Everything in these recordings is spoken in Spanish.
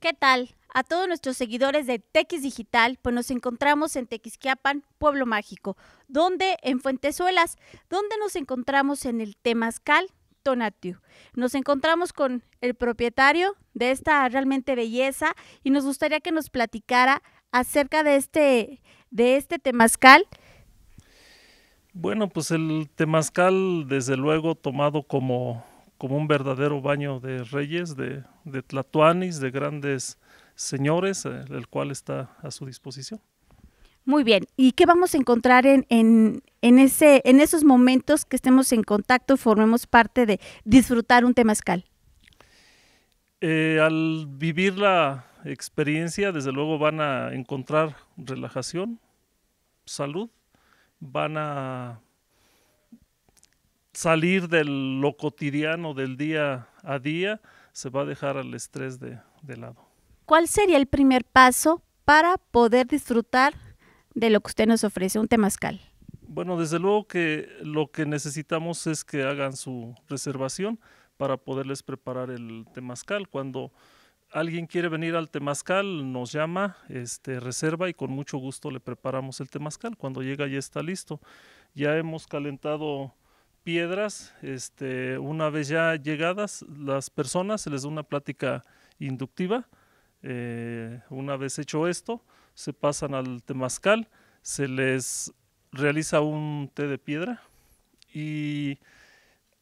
¿Qué tal? A todos nuestros seguidores de Tex Digital, pues nos encontramos en Tequisquiapan, Pueblo Mágico, donde en Fuentesuelas, donde nos encontramos en el Temazcal Tonatiu. Nos encontramos con el propietario de esta realmente belleza y nos gustaría que nos platicara acerca de este, de este Temazcal. Bueno, pues el Temazcal, desde luego, tomado como como un verdadero baño de reyes, de, de de grandes señores, eh, el cual está a su disposición. Muy bien, ¿y qué vamos a encontrar en, en, en, ese, en esos momentos que estemos en contacto formemos parte de disfrutar un temazcal? Eh, al vivir la experiencia, desde luego van a encontrar relajación, salud, van a salir de lo cotidiano, del día a día, se va a dejar al estrés de, de lado. ¿Cuál sería el primer paso para poder disfrutar de lo que usted nos ofrece, un temazcal? Bueno, desde luego que lo que necesitamos es que hagan su reservación para poderles preparar el temazcal. Cuando alguien quiere venir al temazcal, nos llama, este, reserva y con mucho gusto le preparamos el temazcal. Cuando llega ya está listo. Ya hemos calentado piedras, este, una vez ya llegadas las personas, se les da una plática inductiva. Eh, una vez hecho esto, se pasan al temazcal, se les realiza un té de piedra y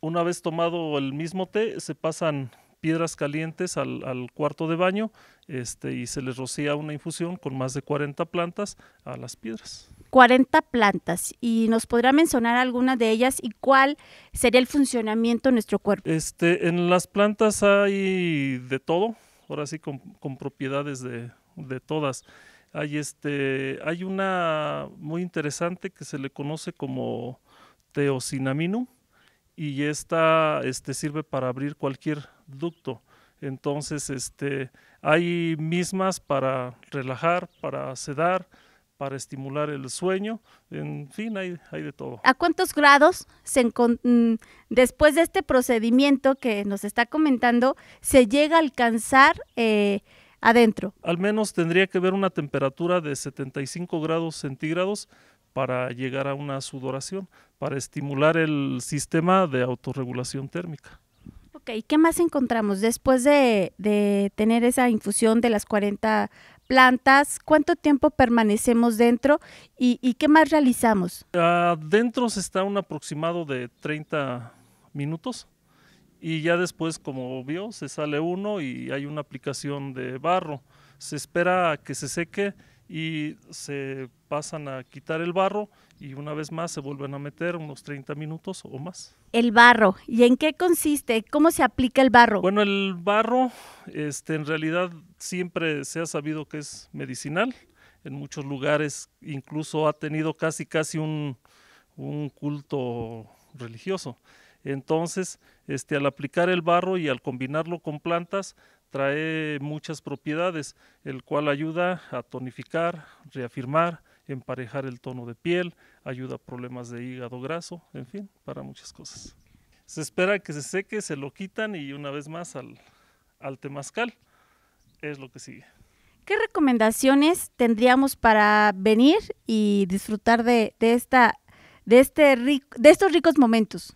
una vez tomado el mismo té, se pasan piedras calientes al, cuarto de baño este, y se les rocía una infusión con más de 40 plantas a las piedras. 40 plantas y nos podrá mencionar alguna de ellas y cuál sería el funcionamiento de nuestro cuerpo. Este, en las plantas hay de todo, ahora sí con, propiedades de, todas. Hay, este, hay una muy interesante que se le conoce como teocinamino y esta este, sirve para abrir cualquier ducto. Entonces, este, hay mismas para relajar, para sedar, para estimular el sueño, en fin, hay, de todo. ¿A cuántos grados se mm, después de este procedimiento que nos está comentando se llega a alcanzar eh, adentro? Al menos tendría que ver una temperatura de 75 grados centígrados para llegar a una sudoración, para estimular el sistema de autorregulación térmica. Ok, ¿qué más encontramos después de, de tener esa infusión de las 40 plantas, cuánto tiempo permanecemos dentro y, qué más realizamos. Dentro se está un aproximado de 30 minutos y ya después, como vio, se sale uno y hay una aplicación de barro. Se espera a que se seque y se pasan a quitar el barro y una vez más se vuelven a meter unos 30 minutos o más el barro y en qué consiste, cómo se aplica el barro. Bueno, el barro, este, en realidad siempre se ha sabido que es medicinal. En muchos lugares incluso ha tenido casi casi un, culto religioso. Entonces, este, al aplicar el barro y al combinarlo con plantas, trae muchas propiedades, el cual ayuda a tonificar, reafirmar, emparejar el tono de piel, ayuda a problemas de hígado graso, en fin, para muchas cosas. Se espera que se seque, se lo quitan y una vez más al, al temazcal es lo que sigue. ¿Qué recomendaciones tendríamos para venir y disfrutar de, esta, de, este de estos ricos momentos?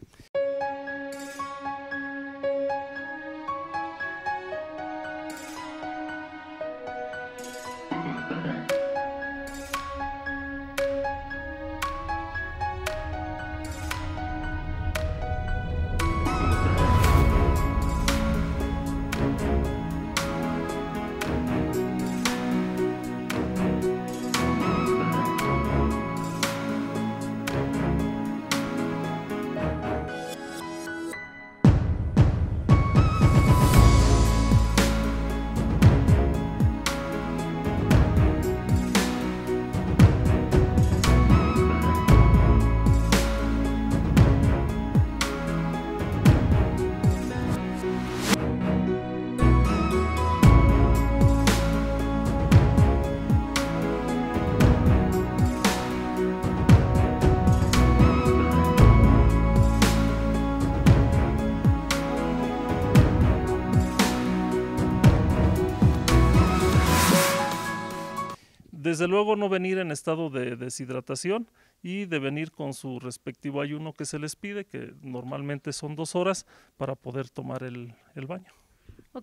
desde luego no venir en estado de deshidratación y de venir con su respectivo ayuno que se les pide, que normalmente son dos horas, para poder tomar el, baño.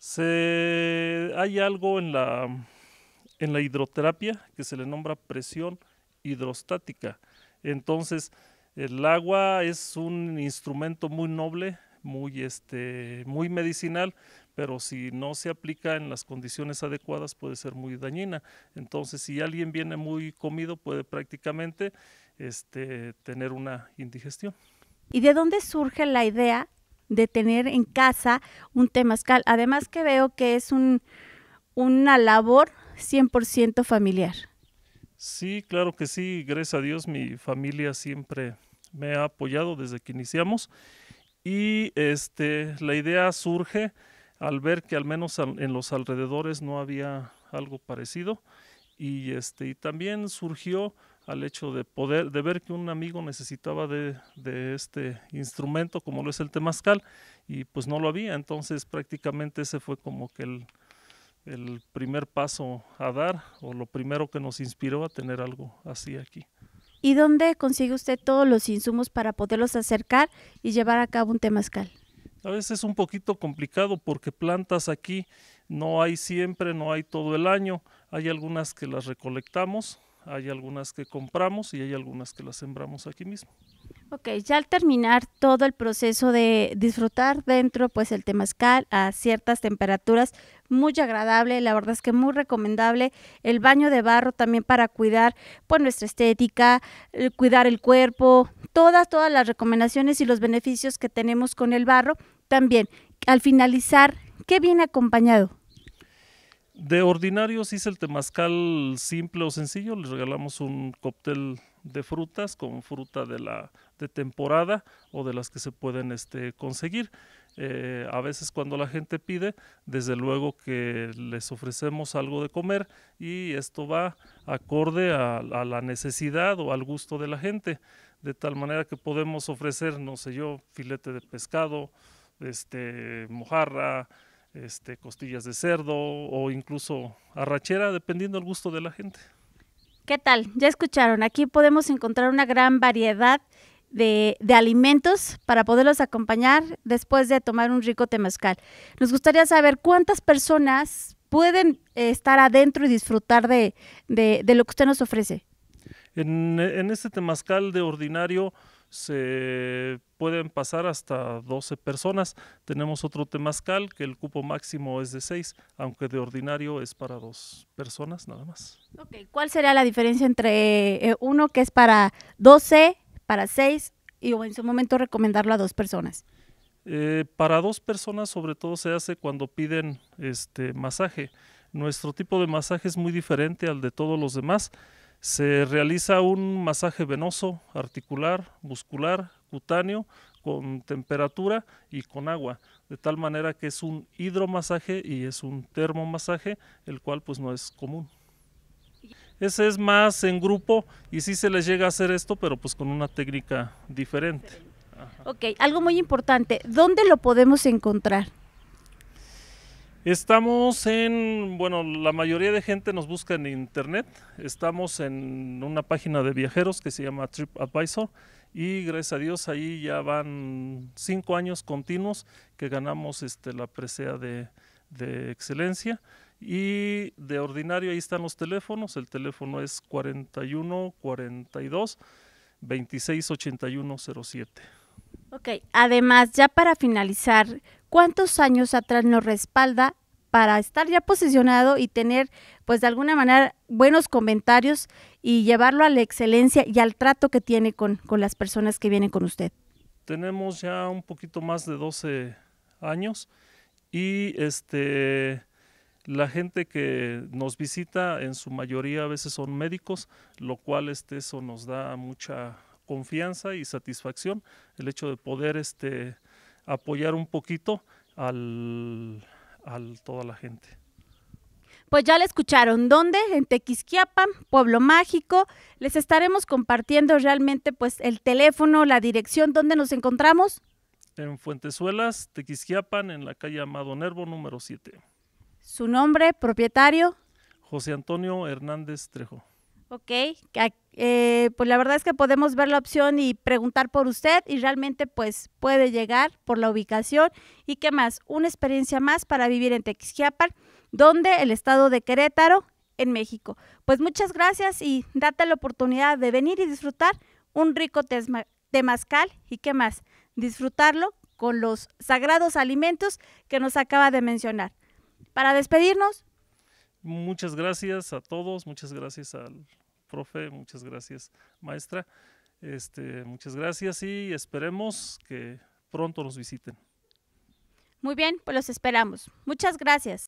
Se, hay algo en la, en la hidroterapia que se le nombra presión hidrostática. Entonces, el agua es un instrumento muy noble, muy, este, muy medicinal, pero si no se aplica en las condiciones adecuadas puede ser muy dañina. Entonces, si alguien viene muy comido puede prácticamente este, tener una indigestión. ¿Y de dónde surge la idea de tener en casa un temazcal? Además que veo que es una labor 100% familiar. Sí, claro que sí. Gracias a Dios mi familia siempre me ha apoyado desde que iniciamos. Y este, la idea surge al ver que al menos en los alrededores no había algo parecido y este y también surgió al hecho de poder de ver que un amigo necesitaba de, este instrumento como lo es el temazcal y pues no lo había entonces prácticamente ese fue como que el, el primer paso a dar o lo primero que nos inspiró a tener algo así aquí. ¿Y dónde consigue usted todos los insumos para poderlos acercar y llevar a cabo un temazcal? A veces es un poquito complicado porque plantas aquí no hay siempre, no hay todo el año. Hay algunas que las recolectamos, hay algunas que compramos y hay algunas que las sembramos aquí mismo. Ok, ya al terminar todo el proceso de disfrutar dentro, pues el temazcal a ciertas temperaturas, muy agradable, la verdad es que muy recomendable. El baño de barro también para cuidar pues nuestra estética, eh, cuidar el cuerpo, todas, todas las recomendaciones y los beneficios que tenemos con el barro. También, al finalizar, ¿qué viene acompañado? De ordinario, si es el temazcal simple o sencillo, les regalamos un cóctel de frutas con fruta de la de temporada o de las que se pueden este, conseguir. Eh, a veces cuando la gente pide, desde luego que les ofrecemos algo de comer y esto va acorde a, la necesidad o al gusto de la gente, de tal manera que podemos ofrecer, no sé yo, filete de pescado, este, mojarra, este, costillas de cerdo o incluso arrachera, dependiendo del gusto de la gente. ¿Qué tal? Ya escucharon, aquí podemos encontrar una gran variedad de, alimentos para poderlos acompañar después de tomar un rico temazcal. Nos gustaría saber cuántas personas pueden eh, estar adentro y disfrutar de, lo que usted nos ofrece. En, este temazcal de ordinario se pueden pasar hasta 12 personas. Tenemos otro temazcal que el cupo máximo es de 6, aunque de ordinario es para dos personas nada más. ¿Cuál sería la diferencia entre eh, uno que es para 12 para seis y o en su momento recomendarlo a dos personas? Eh, para dos personas sobre todo se hace cuando piden este masaje. Nuestro tipo de masaje es muy diferente al de todos los demás. Se realiza un masaje venoso, articular, muscular, cutáneo, con temperatura y con agua, de tal manera que es un hidromasaje y es un termomasaje, el cual pues no es común. Ese es más en grupo y sí se les llega a hacer esto, pero pues con una técnica diferente. Ok, algo muy importante, ¿dónde lo podemos encontrar? Estamos en, bueno, la mayoría de gente nos busca en internet. Estamos en una página de viajeros que se llama TripAdvisor y gracias a Dios ahí ya van cinco años continuos que ganamos este, la presea de excelencia. Y de ordinario ahí están los teléfonos. El teléfono es 41 42 26 81 07. Ok, además, ya para finalizar, ¿cuántos años atrás nos respalda para estar ya posicionado y tener, pues de alguna manera, buenos comentarios y llevarlo a la excelencia y al trato que tiene con, con las personas que vienen con usted? Tenemos ya un poquito más de 12 años y este la gente que nos visita en su mayoría a veces son médicos, lo cual este, eso nos da mucha confianza y satisfacción, el hecho de poder este, apoyar un poquito al, toda la gente. Pues ya le escucharon, ¿dónde? En Tequisquiapan, Pueblo Mágico. Les estaremos compartiendo realmente pues el teléfono, la dirección, ¿dónde nos encontramos? En Fuentesuelas, Tequisquiapan, en la calle Amado Nervo número 7. Su nombre, propietario. José Antonio Hernández Trejo. Ok, eh, pues la verdad es que podemos ver la opción y preguntar por usted y realmente pues puede llegar por la ubicación y qué más, una experiencia más para vivir en Texiapan, donde el estado de Querétaro, en México. Pues muchas gracias y date la oportunidad de venir y disfrutar un rico temazcal y qué más, disfrutarlo con los sagrados alimentos que nos acaba de mencionar para despedirnos. Muchas gracias a todos, muchas gracias al profe, muchas gracias maestra. Este, muchas gracias y esperemos que pronto nos visiten. Muy bien, pues los esperamos. Muchas gracias.